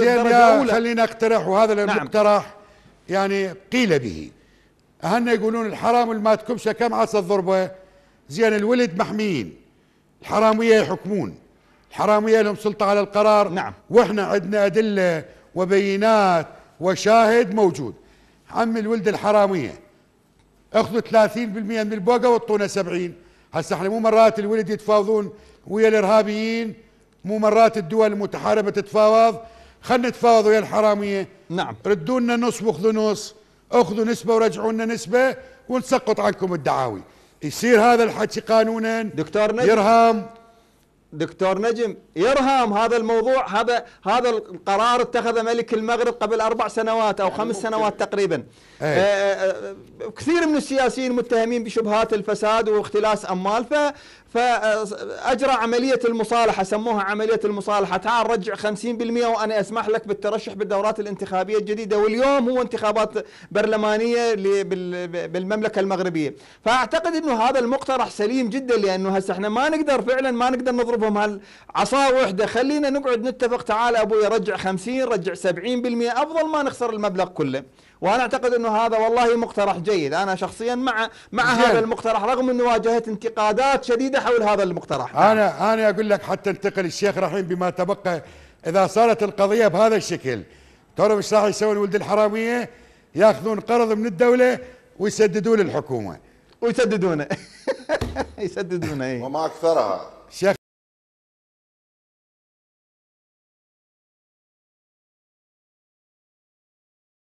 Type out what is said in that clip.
زين يا خلينا اقترح وهذا نعم. المقترح يعني قيل به اهلنا يقولون الحرام اللي ما تكبسه كم عصا الضربه زين الولد محميين الحراميه يحكمون الحراميه لهم سلطه على القرار نعم واحنا عندنا ادله وبينات وشاهد موجود عم الولد الحراميه اخذوا 30% من البوقه وطونا 70 هسه احنا مو مرات الولد يتفاوضون ويا الارهابيين مو مرات الدول المتحاربه تتفاوض خلنا نتفاوضوا يا الحراميه نعم ردوا لنا نص واخذوا نص اخذوا نسبه ورجعوا لنا نسبه ونسقط عنكم الدعاوي يصير هذا الحكي قانونا دكتور نجم يرهام دكتور نجم يرهام هذا الموضوع هذا هذا القرار اتخذ ملك المغرب قبل اربع سنوات او يعني خمس سنوات تقريبا إيه. آه، آه، آه، كثير من السياسيين متهمين بشبهات الفساد واختلاس اموال ف فاجرى عمليه المصالحه سموها عمليه المصالحه تعال رجع 50% وانا اسمح لك بالترشح بالدورات الانتخابيه الجديده واليوم هو انتخابات برلمانيه بالمملكه المغربيه فاعتقد انه هذا المقترح سليم جدا لانه هسه احنا ما نقدر فعلا ما نقدر نضرب ضربهم هالعصا وحده خلينا نقعد نتفق تعال ابوي رجع 50 رجع 70% افضل ما نخسر المبلغ كله وانا اعتقد انه هذا والله مقترح جيد انا شخصيا مع مع جيد. هذا المقترح رغم انه واجهت انتقادات شديده حول هذا المقترح انا انا اقول لك حتى انتقل الشيخ رحيم بما تبقى اذا صارت القضيه بهذا الشكل ترى ايش راح يسوي ولد الحراميه ياخذون قرض من الدوله ويسددون الحكومه ويسددونه يسددونه اي وما اكثرها